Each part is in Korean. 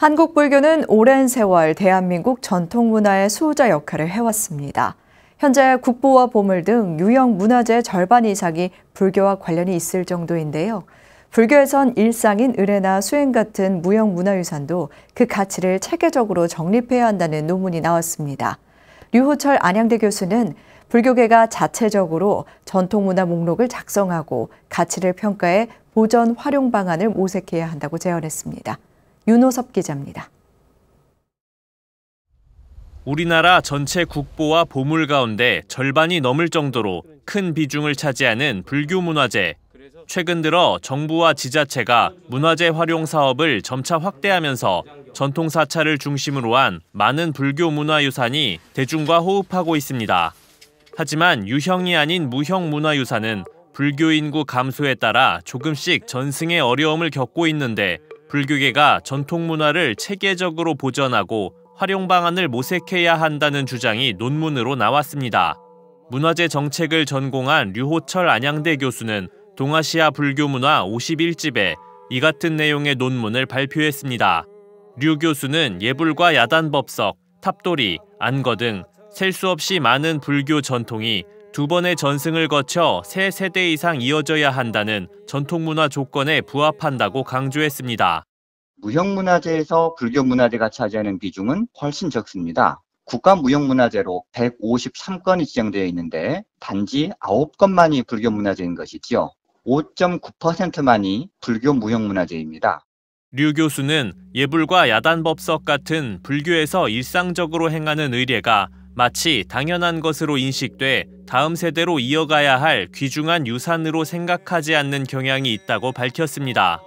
한국 불교는 오랜 세월 대한민국 전통 문화의 수호자 역할을 해왔습니다. 현재 국보와 보물 등 유형 문화재 절반 이상이 불교와 관련이 있을 정도인데요. 불교에선 일상인 의뢰나 수행 같은 무형 문화유산도 그 가치를 체계적으로 정립해야 한다는 논문이 나왔습니다. 류호철 안양대 교수는 불교계가 자체적으로 전통문화 목록을 작성하고 가치를 평가해 보전 활용 방안을 모색해야 한다고 제언했습니다. 윤호섭 기자입니다. 우리나라 전체 국보와 보물 가운데 절반이 넘을 정도로 큰 비중을 차지하는 불교 문화재. 최근 들어 정부와 지자체가 문화재 활용 사업을 점차 확대하면서 전통 사찰을 중심으로 한 많은 불교 문화유산이 대중과 호흡하고 있습니다. 하지만 유형이 아닌 무형 문화유산은 불교 인구 감소에 따라 조금씩 전승의 어려움을 겪고 있는데 불교계가 전통 문화를 체계적으로 보전하고 활용 방안을 모색해야 한다는 주장이 논문으로 나왔습니다. 문화재 정책을 전공한 류호철 안양대 교수는 동아시아 불교 문화 51집에 이 같은 내용의 논문을 발표했습니다. 류 교수는 예불과 야단법석, 탑돌이, 안거 등 셀 수 없이 많은 불교 전통이 두 번의 전승을 거쳐 세 세대 이상 이어져야 한다는 전통문화 조건에 부합한다고 강조했습니다. 무형문화재에서 불교문화재가 차지하는 비중은 훨씬 적습니다. 국가무형문화재로 153건이 지정되어 있는데 단지 9건만이 불교문화재인 것이지요. 5.9%만이 불교무형문화재입니다. 류 교수는 예불과 야단법석 같은 불교에서 일상적으로 행하는 의례가 마치 당연한 것으로 인식돼 다음 세대로 이어가야 할 귀중한 유산으로 생각하지 않는 경향이 있다고 밝혔습니다.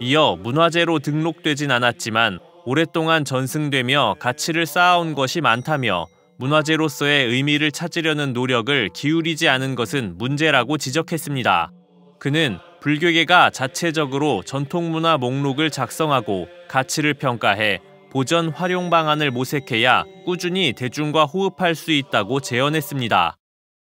이어 문화재로 등록되진 않았지만 오랫동안 전승되며 가치를 쌓아온 것이 많다며 문화재로서의 의미를 찾으려는 노력을 기울이지 않은 것은 문제라고 지적했습니다. 그는 불교계가 자체적으로 전통문화 목록을 작성하고 가치를 평가해 보전 활용 방안을 모색해야 꾸준히 대중과 호흡할 수 있다고 제언했습니다.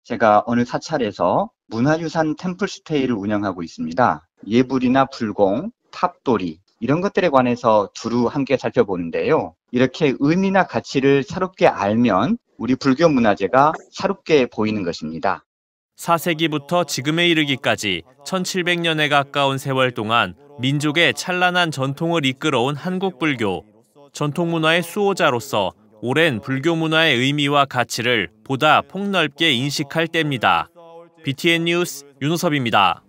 제가 어느 사찰에서 문화유산 템플스테이를 운영하고 있습니다. 예불이나 불공, 탑돌이 이런 것들에 관해서 두루 함께 살펴보는데요. 이렇게 의미나 가치를 새롭게 알면 우리 불교 문화재가 새롭게 보이는 것입니다. 4세기부터 지금에 이르기까지 1700년에 가까운 세월 동안 민족의 찬란한 전통을 이끌어온 한국 불교, 전통 문화의 수호자로서 오랜 불교 문화의 의미와 가치를 보다 폭넓게 인식할 때입니다. BTN 뉴스 윤호섭입니다.